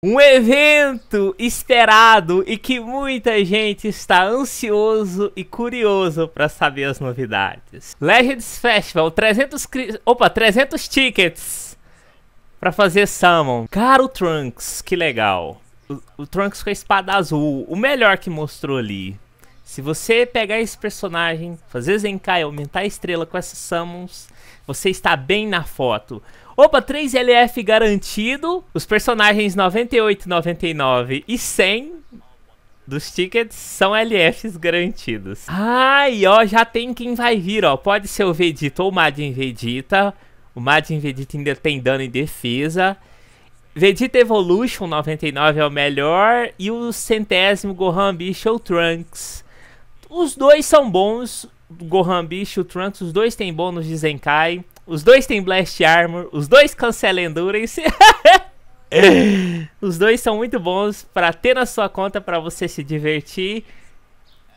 Um evento esperado e que muita gente está ansioso e curioso para saber as novidades. Legends Festival, 300 opa, 300 tickets para fazer summon. Cara, o Trunks, que legal. O, o Trunks com a espada azul, o melhor que mostrou ali. Se você pegar esse personagem, fazer Zenkai aumentar a estrela com essas summons, você está bem na foto. Opa, 3LF garantido. Os personagens 98, 99 e 100 dos tickets são LFs garantidos. Ai, ah, ó, já tem quem vai vir, ó. Pode ser o Vegeta ou o Majin Vegeta. O Majin Vegeta ainda tem dano e defesa. Vegeta Evolution 99 é o melhor. E o centésimo Gohan Bicho ou Trunks. Os dois são bons. Gohan Bicho, Trunks, os dois têm bônus de Zenkai. Os dois têm Blast Armor, os dois cancelam Endurance. os dois são muito bons para ter na sua conta para você se divertir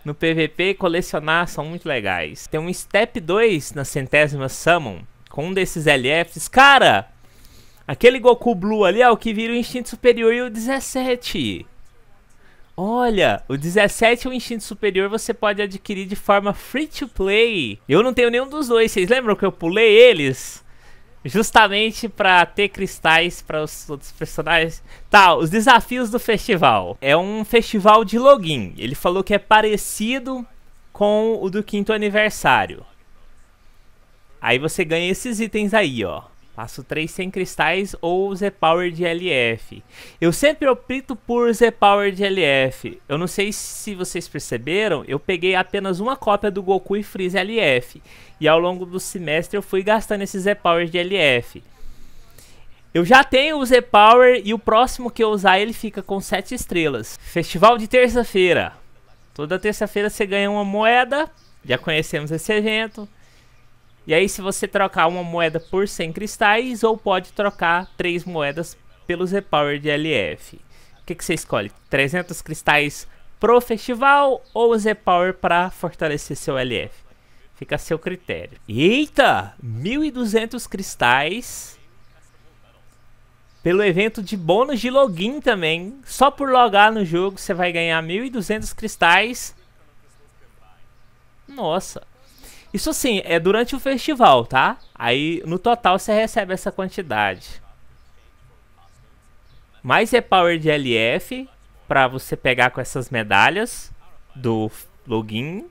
no PVP colecionar, são muito legais. Tem um Step 2 na centésima Summon com um desses LFs. Cara, aquele Goku Blue ali é o que vira o Instinto Superior e o 17. Olha, o 17 é um instinto superior você pode adquirir de forma free to play. Eu não tenho nenhum dos dois. Vocês lembram que eu pulei eles? Justamente para ter cristais para os outros personagens. Tá, os desafios do festival. É um festival de login. Ele falou que é parecido com o do quinto aniversário. Aí você ganha esses itens aí, ó. Faço 3 sem cristais ou Z-Power de LF. Eu sempre opto por Z-Power de LF. Eu não sei se vocês perceberam, eu peguei apenas uma cópia do Goku e Freeze LF. E ao longo do semestre eu fui gastando esses Z-Power de LF. Eu já tenho o Z-Power e o próximo que eu usar ele fica com 7 estrelas. Festival de terça-feira. Toda terça-feira você ganha uma moeda. Já conhecemos esse evento. E aí, se você trocar uma moeda por 100 cristais, ou pode trocar três moedas pelos Repower de LF. O que, que você escolhe? 300 cristais pro festival ou os Repower para fortalecer seu LF? Fica a seu critério. Eita! 1.200 cristais pelo evento de bônus de login também. Só por logar no jogo você vai ganhar 1.200 cristais. Nossa. Isso assim, é durante o festival, tá? Aí no total você recebe essa quantidade. Mais é power de LF para você pegar com essas medalhas do login.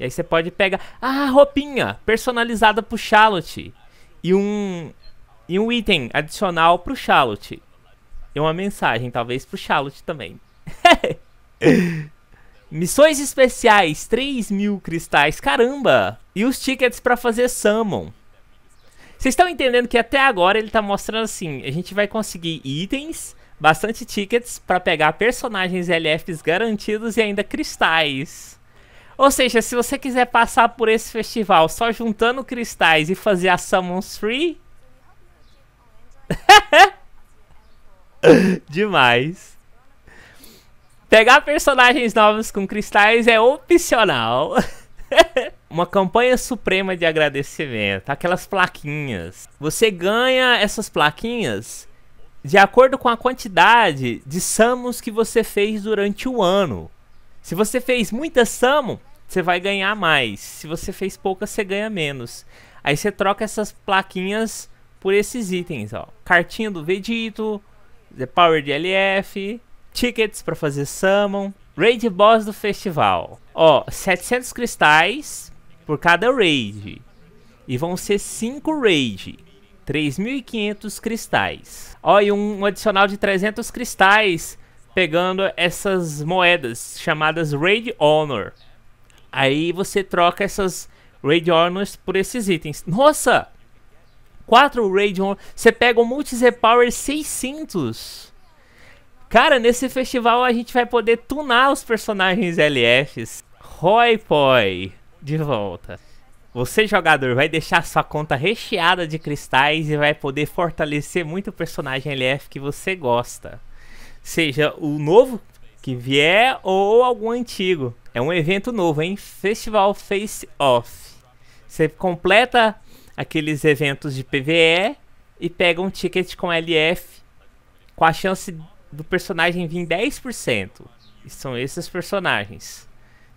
E aí você pode pegar ah, roupinha personalizada pro Charlotte e um e um item adicional pro Charlotte. E uma mensagem talvez pro Charlotte também. Missões especiais, 3 mil cristais, caramba! E os tickets para fazer summon. Vocês estão entendendo que até agora ele tá mostrando assim, a gente vai conseguir itens, bastante tickets para pegar personagens LFs garantidos e ainda cristais. Ou seja, se você quiser passar por esse festival só juntando cristais e fazer a Summons Free... Demais. Pegar personagens novos com cristais é opcional. uma campanha suprema de agradecimento, aquelas plaquinhas. Você ganha essas plaquinhas de acordo com a quantidade de Samus que você fez durante o ano. Se você fez muita Samus, você vai ganhar mais. Se você fez pouca, você ganha menos. Aí você troca essas plaquinhas por esses itens, ó. Cartinha do Vegito, The Power de LF, tickets para fazer summon, raid boss do festival. Ó, 700 cristais por cada raid. E vão ser 5 raid. 3.500 cristais. Ó, e um adicional de 300 cristais pegando essas moedas chamadas Raid Honor. Aí você troca essas Raid Honors por esses itens. Nossa! 4 Raid Honor. Você pega o multi Power 600. Cara, nesse festival a gente vai poder tunar os personagens LFs. Roy Poi, de volta. Você, jogador, vai deixar sua conta recheada de cristais e vai poder fortalecer muito o personagem LF que você gosta. Seja o novo que vier ou algum antigo. É um evento novo, hein? Festival Face Off. Você completa aqueles eventos de PVE e pega um ticket com LF com a chance do personagem vir 10%. E são esses personagens.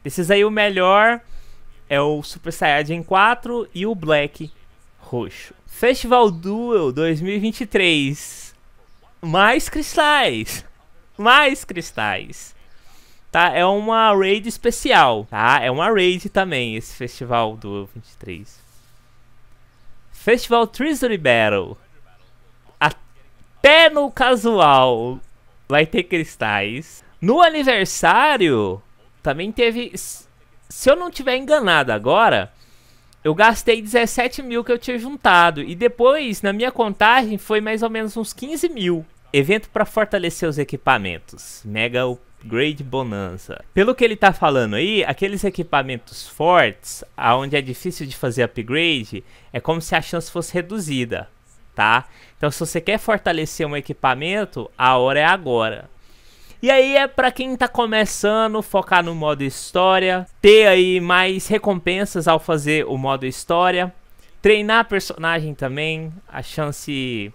Desses aí, o melhor é o Super Saiyajin 4 e o Black roxo. Festival Duel 2023. Mais cristais. Mais cristais. Tá? É uma raid especial, tá? É uma raid também esse Festival Duel 23. Festival Treasury Battle. Até no casual vai ter cristais. No aniversário, também teve... Se eu não tiver enganado agora, eu gastei 17 mil que eu tinha juntado. E depois, na minha contagem, foi mais ou menos uns 15 mil. Evento para fortalecer os equipamentos. Mega upgrade bonança. Pelo que ele tá falando aí, aqueles equipamentos fortes, aonde é difícil de fazer upgrade, é como se a chance fosse reduzida tá? Então se você quer fortalecer um equipamento, a hora é agora. E aí é para quem tá começando, focar no modo história, ter aí mais recompensas ao fazer o modo história, treinar personagem também, a chance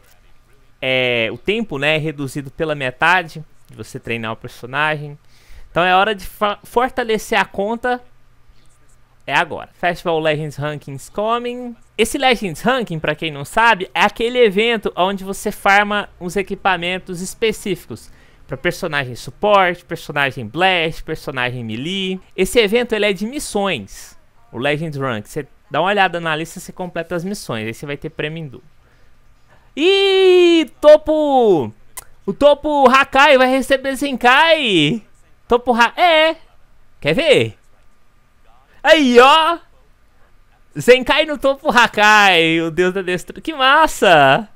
é o tempo, né, é reduzido pela metade de você treinar o personagem. Então é hora de fortalecer a conta é agora. Festival Legends Rankings coming. Esse Legends Ranking, para quem não sabe, é aquele evento onde você farma uns equipamentos específicos para personagem suporte, personagem blast, personagem melee. Esse evento ele é de missões, o Legends Rank. Você dá uma olhada na lista, você completa as missões, aí você vai ter prêmio Hindu. E topo o topo Hakai vai receber Zenkai. Topo Ha, É. Quer ver? Aí, ó. Zenkai no topo Hakai, o deus da destruição. Que massa!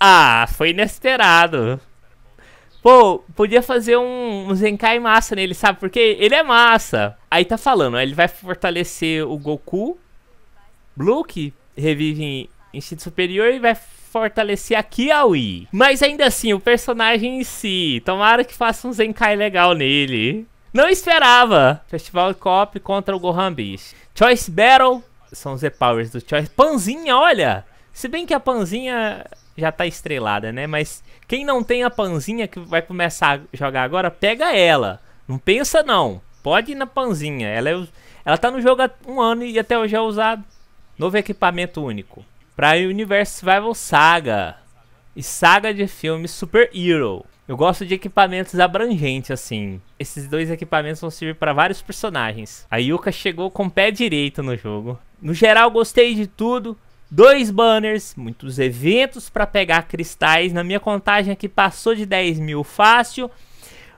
Ah, foi inesperado. Pô, podia fazer um, um Zenkai massa nele, sabe? Porque ele é massa. Aí tá falando, ele vai fortalecer o Goku. Blue, que revive em instinto superior e vai fortalecer a Kiawi. Mas ainda assim, o personagem em si, tomara que faça um Zenkai legal nele. Não esperava. Festival Cop contra o Gohan Beast. Choice Battle são os E-Powers do Choice. Panzinha, olha! Se bem que a Panzinha já tá estrelada, né? Mas quem não tem a Panzinha que vai começar a jogar agora, pega ela. Não pensa não. Pode ir na Panzinha. Ela, é, ela tá no jogo há um ano e até hoje é usado. Novo equipamento único. Pra Universe Survival Saga. E saga de filmes Super Hero. Eu gosto de equipamentos abrangentes, assim. Esses dois equipamentos vão servir para vários personagens. A Yuka chegou com o pé direito no jogo. No geral, gostei de tudo. Dois banners, muitos eventos para pegar cristais. Na minha contagem aqui passou de 10 mil fácil.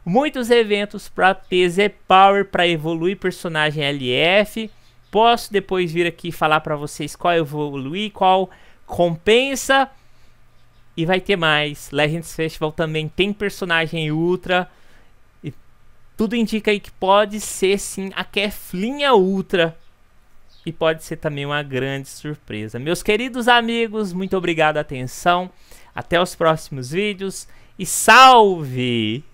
Muitos eventos para PZ Power para evoluir personagem LF. Posso depois vir aqui falar para vocês qual evoluir, qual compensa. E vai ter mais. Legends Festival também tem personagem Ultra. E tudo indica aí que pode ser sim a Keflinha Ultra e pode ser também uma grande surpresa. Meus queridos amigos, muito obrigado a atenção. Até os próximos vídeos e salve!